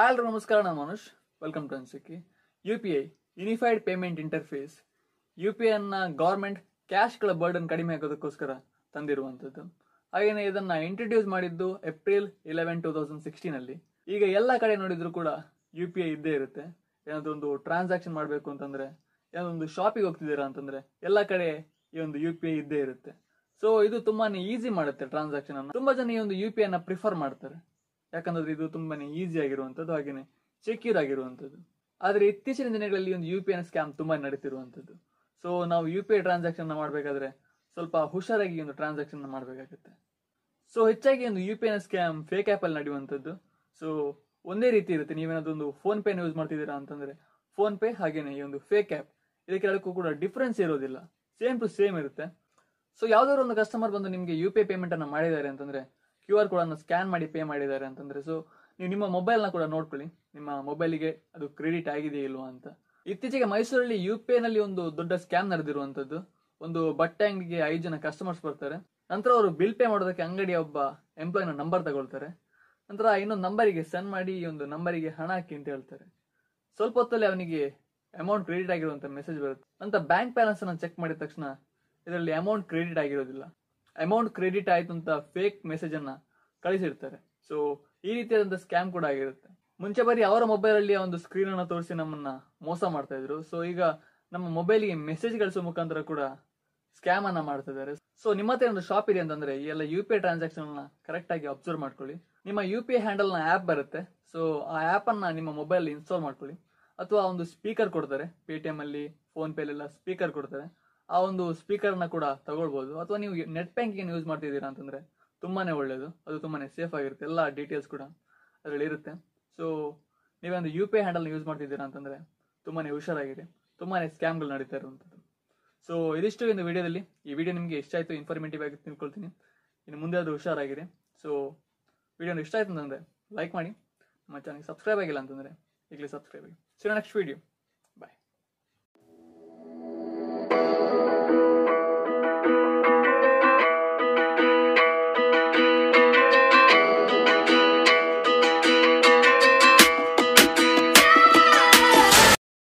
all ನಮಸ್ಕಾರ ನಾನು Manush welcome to ಅನ್ಸಿಕ್ಕಿ U P I unified payment interface U P ಐನ ಗೌರ್ಮೆಂಟ್ ಕ್ಯಾಶ್ಗಳ ಬರ್ಡನ್ ಕಡಿಮೆ ಆಗೋದಕ್ಕೋಸ್ಕರ ತಂದಿರುವಂಥದ್ದು ಹಾಗೆಯೇ ಇದನ್ನು ಇಂಟ್ರಡ್ಯೂಸ್ ಮಾಡಿದ್ದು ಏಪ್ರಿಲ್ ಇಲೆವೆನ್ ಟೂ ತೌಸಂಡ್ ಸಿಕ್ಸ್ಟೀನಲ್ಲಿ ಈಗ ಎಲ್ಲ ಕಡೆ ನೋಡಿದರೂ ಕೂಡ ಯು ಪಿ ಐ ಇದ್ದೇ ಇರುತ್ತೆ ಏನಾದರೂ ಒಂದು ಟ್ರಾನ್ಸಾಕ್ಷನ್ ಮಾಡಬೇಕು ಅಂತಂದರೆ ಒಂದು ಶಾಪಿಗೆ ಹೋಗ್ತಿದ್ದೀರಾ ಅಂತಂದರೆ ಎಲ್ಲ ಕಡೆ ಈ ಒಂದು ಯು ಪಿ ಐ ಇದ್ದೇ ಇರುತ್ತೆ ಸೊ ಇದು ತುಂಬಾ ಈಸಿ ಮಾಡುತ್ತೆ ಟ್ರಾನ್ಸಾಕ್ಷನ್ ಅನ್ನು ತುಂಬಾ ಜನ ಈ ಒಂದು ಯು ಪಿ ಐನ ಪ್ರಿಫರ್ ಮಾಡ್ತಾರೆ ಯಾಕಂದ್ರೆ ಇದು ತುಂಬಾನೇ ಈಸಿ ಆಗಿರುವಂತದ್ದು ಹಾಗೇನೆ ಸೆಕ್ಯೂರ್ ಆಗಿರುವಂಥದ್ದು ಆದರೆ ಇತ್ತೀಚಿನ ದಿನಗಳಲ್ಲಿ ಒಂದು ಯು ಪಿ ಐ ಸ್ಕ್ಯಾಮ್ ತುಂಬಾ ನಡೀತಿರುವಂಥದ್ದು ಸೊ ನಾವು ಯು ಪಿ ಐ ಟ್ರಾನ್ಸಾಕ್ಷನ್ ಮಾಡಬೇಕಾದ್ರೆ ಸ್ವಲ್ಪ ಹುಷಾರಾಗಿ ಒಂದು ಟ್ರಾನ್ಸಾಕ್ಷನ್ ಮಾಡಬೇಕಾಗುತ್ತೆ ಸೊ ಹೆಚ್ಚಾಗಿ ಒಂದು U P I scam fake ಆ್ಯಪಲ್ಲಿ ನಡೆಯುವಂಥದ್ದು ಸೊ ಒಂದೇ ರೀತಿ ಇರುತ್ತೆ ನೀವೇನಾದ್ರು ಒಂದು ಫೋನ್ ಪೇನ ಯೂಸ್ ಮಾಡ್ತಿದ್ದೀರಾ ಅಂತಂದ್ರೆ ಫೋನ್ ಪೇ ಹಾಗೇನೆ ಈ ಒಂದು ಫೇಕ್ ಆ್ಯಪ್ ಇದಕ್ಕೆಲ್ಲಕ್ಕೂ ಕೂಡ ಡಿಫ್ರೆನ್ಸ್ ಇರೋದಿಲ್ಲ ಸೇಮ್ ಟು ಸೇಮ್ ಇರುತ್ತೆ ಸೊ ಯಾವ್ದಾದ್ರು ಒಂದು ಕಸ್ಟಮರ್ ಬಂದು ನಿಮಗೆ ಯು ಪಿ ಐ ಪೇಮೆಂಟನ್ನು ಮಾಡಿದ್ದಾರೆ ಅಂತಂದ್ರೆ ಕ್ಯೂ ಆರ್ ಅನ್ನು ಸ್ಕ್ಯಾನ್ ಮಾಡಿ ಪೇ ಮಾಡಿದ್ದಾರೆ ಅಂತಂದ್ರೆ ಸೊ ನೀವು ನಿಮ್ಮ ಮೊಬೈಲ್ನ ಕೂಡ ನೋಡ್ಕೊಳ್ಳಿ ನಿಮ್ಮ ಮೊಬೈಲಿಗೆ ಅದು ಕ್ರೆಡಿಟ್ ಆಗಿದೆ ಇಲ್ವಾ ಅಂತ ಇತ್ತೀಚೆಗೆ ಮೈಸೂರಲ್ಲಿ ಯು ಪಿ ನಲ್ಲಿ ಒಂದು ದೊಡ್ಡ ಸ್ಕ್ಯಾನ್ ನಡೆದಿರುವಂತದ್ದು ಒಂದು ಬಟ್ಟೆ ಅಂಗಡಿಗೆ ಐದು ಜನ ಕಸ್ಟಮರ್ಸ್ ಬರ್ತಾರೆ ನಂತರ ಅವರು ಬಿಲ್ ಪೇ ಮಾಡೋದಕ್ಕೆ ಅಂಗಡಿಯ ಒಬ್ಬ ಎಂಪ್ಲಾಯ್ನ ನಂಬರ್ ತಗೊಳ್ತಾರೆ ನಂತರ ಇನ್ನೊಂದು ನಂಬರಿಗೆ ಸೆಂಡ್ ಮಾಡಿ ಈ ಒಂದು ನಂಬರಿಗೆ ಹಣ ಹಾಕಿ ಅಂತ ಹೇಳ್ತಾರೆ ಸ್ವಲ್ಪ ಹೊತ್ತಲ್ಲಿ ಅವನಿಗೆ ಅಮೌಂಟ್ ಕ್ರೆಡಿಟ್ ಆಗಿರುವಂತ ಮೆಸೇಜ್ ಬರುತ್ತೆ ನಂತರ ಬ್ಯಾಂಕ್ ಬ್ಯಾಲೆನ್ಸ್ ಅನ್ನು ಚೆಕ್ ಮಾಡಿದ ತಕ್ಷಣ ಇದರಲ್ಲಿ ಅಮೌಂಟ್ ಕ್ರೆಡಿಟ್ ಆಗಿರೋದಿಲ್ಲ ಅಮೌಂಟ್ ಕ್ರೆಡಿಟ್ ಆಯ್ತು ಅಂತ ಫೇಕ್ ಅನ್ನ ಕಳಿಸಿರ್ತಾರೆ ಸೊ ಈ ರೀತಿಯಾದಂಥ ಸ್ಕ್ಯಾಮ್ ಕೂಡ ಆಗಿರುತ್ತೆ ಮುಂಚೆ ಬರೀ ಅವರ ಮೊಬೈಲಲ್ಲಿ ಒಂದು ಸ್ಕ್ರೀನ್ ಸ್ಕ್ರೀನನ್ನು ತೋರಿಸಿ ನಮ್ಮನ್ನ ಮೋಸ ಮಾಡ್ತಾ ಇದ್ರು ಸೊ ಈಗ ನಮ್ಮ ಗೆ ಮೆಸೇಜ್ ಕಳಿಸೋ ಮುಖಾಂತರ ಕೂಡ ಸ್ಕ್ಯಾಮ್ ಅನ್ನ ಮಾಡ್ತಾ ಇದ್ದಾರೆ ಸೊ ನಿಮ್ಮ ಹತ್ರ ಒಂದು ಶಾಪ್ ಇದೆ ಅಂತಂದ್ರೆ ಈ ಎಲ್ಲ U P I transaction correct ಆಗಿ ಅಬ್ಸರ್ವ್ ಮಾಡ್ಕೊಳ್ಳಿ ನಿಮ್ಮ ಯು ಪಿ ಐ ಹ್ಯಾಂಡಲ್ ನ ಆಪ್ ಬರುತ್ತೆ ಸೊ ಆ ಆಪ್ ಅನ್ನ ನಿಮ್ಮ ಮೊಬೈಲ್ ಇನ್ಸ್ಟಾಲ್ ಮಾಡ್ಕೊಳ್ಳಿ ಅಥವಾ ಒಂದು ಸ್ಪೀಕರ್ ಕೊಡ್ತಾರೆ ಪೇಟಿಎಂ ಅಲ್ಲಿ ಫೋನ್ ಎಲ್ಲ ಸ್ಪೀಕರ್ ಕೊಡ್ತಾರೆ ಆ ಒಂದು ಸ್ಪೀಕರ್ನ ಕೂಡ ತಗೊಳ್ಬೋದು ಅಥವಾ ನೀವು ನೆಟ್ ಬ್ಯಾಂಕಿಂಗ್ ಯೂಸ್ ಮಾಡ್ತಿದ್ದೀರಾ ಅಂತಂದರೆ ತುಂಬಾನೇ ಒಳ್ಳೆಯದು ಅದು ತುಂಬಾನೇ ಸೇಫ್ ಆಗಿರುತ್ತೆ ಎಲ್ಲ ಡೀಟೇಲ್ಸ್ ಕೂಡ ಅದರಲ್ಲಿ ಇರುತ್ತೆ ಸೊ ನೀವೊಂದು ಯು ಪಿ ಐ ಹ್ಯಾಂಡಲ್ನ ಯೂಸ್ ಮಾಡ್ತಿದ್ದೀರಾ ಅಂತಂದರೆ ತುಂಬಾ ಹುಷಾರಾಗಿದೆ ತುಂಬಾ ಸ್ಕ್ಯಾಮ್ಗಳು ನಡೀತಾ ಇರುವಂಥದ್ದು ಸೊ ಇದಿಷ್ಟು ಒಂದು ವಿಡಿಯೋದಲ್ಲಿ ಈ ವಿಡಿಯೋ ನಿಮಗೆ ಇಷ್ಟ ಆಯ್ತು ಇನ್ಫಾರ್ಮೇಟಿವ್ ಆಗಿ ತಿಳ್ಕೊಳ್ತೀನಿ ಇನ್ನು ಮುಂದೆ ಅದು ಹುಷಾರಾಗಿದೆ ಸೊ ವಿಡಿಯೋನ ಇಷ್ಟ ಆಯ್ತು ಅಂತಂದರೆ ಲೈಕ್ ಮಾಡಿ ನಮ್ಮ ಚಾನಲ್ಗೆ ಸಬ್ಸ್ಕ್ರೈಬ್ ಆಗಿಲ್ಲ ಅಂತಂದರೆ ಈಗಲೇ ಸಬ್ಸ್ಕ್ರೈಬ್ ಆಗಿ ಸೊ ನೆಕ್ಸ್ಟ್ ವಿಡಿಯೋ